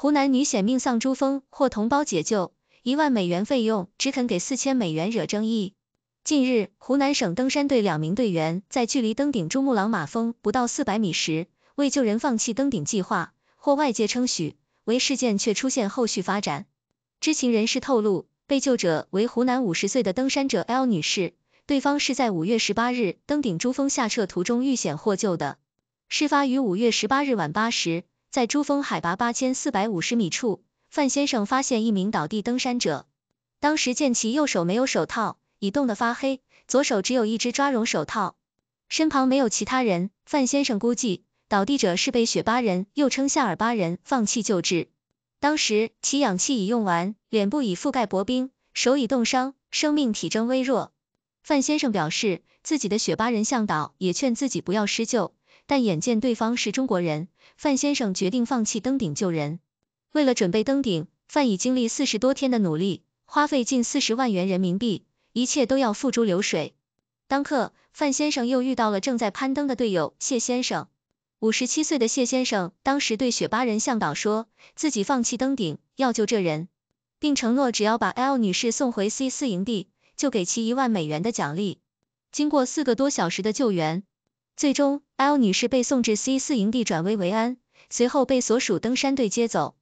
湖南女险命丧珠峰，获同胞解救，一万美元费用只肯给四千美元惹争议。近日，湖南省登山队两名队员在距离登顶珠穆朗玛峰不到四百米时，为救人放弃登顶计划，获外界称许。为事件却出现后续发展，知情人士透露，被救者为湖南五十岁的登山者 L 女士，对方是在五月十八日登顶珠峰下撤途中遇险获救的。事发于五月十八日晚八时。在珠峰海拔八千四百五十米处，范先生发现一名倒地登山者。当时见其右手没有手套，已冻得发黑，左手只有一只抓绒手套，身旁没有其他人。范先生估计，倒地者是被雪巴人（又称夏尔巴人）放弃救治。当时其氧气已用完，脸部已覆盖薄冰，手已冻伤，生命体征微弱。范先生表示，自己的雪巴人向导也劝自己不要施救。但眼见对方是中国人，范先生决定放弃登顶救人。为了准备登顶，范已经历四十多天的努力，花费近四十万元人民币，一切都要付诸流水。当刻，范先生又遇到了正在攀登的队友谢先生，五十七岁的谢先生当时对雪巴人向导说，自己放弃登顶，要救这人，并承诺只要把 L 女士送回 C 四营地，就给其一万美元的奖励。经过四个多小时的救援。最终，L 女士被送至 C 四营地转危为安，随后被所属登山队接走。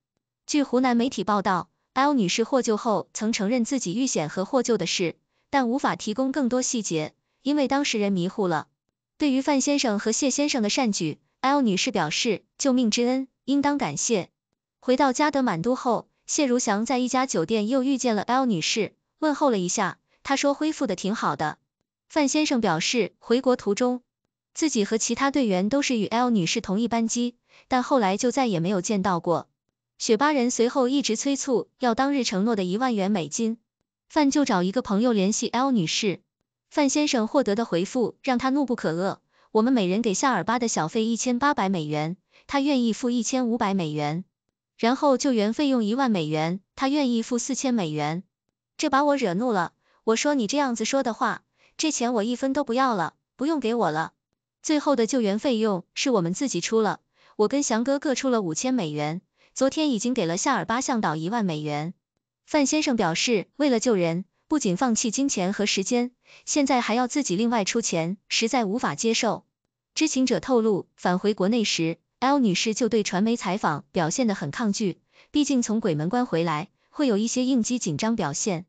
据湖南媒体报道，L 女士获救后曾承认自己遇险和获救的事，但无法提供更多细节，因为当事人迷糊了。对于范先生和谢先生的善举，L 女士表示救命之恩应当感谢。回到加德满都后，谢如祥在一家酒店又遇见了 L 女士，问候了一下，她说恢复的挺好的。范先生表示回国途中。自己和其他队员都是与 L 女士同一班机，但后来就再也没有见到过。雪巴人随后一直催促要当日承诺的一万元美金，范就找一个朋友联系 L 女士。范先生获得的回复让他怒不可遏：我们每人给夏尔巴的小费一千八百美元，他愿意付一千五百美元；然后救援费用一万美元，他愿意付四千美元。这把我惹怒了，我说你这样子说的话，这钱我一分都不要了，不用给我了。最后的救援费用是我们自己出了，我跟祥哥各出了五千美元，昨天已经给了夏尔巴向导一万美元。范先生表示，为了救人，不仅放弃金钱和时间，现在还要自己另外出钱，实在无法接受。知情者透露，返回国内时，L 女士就对传媒采访表现得很抗拒，毕竟从鬼门关回来，会有一些应激紧张表现。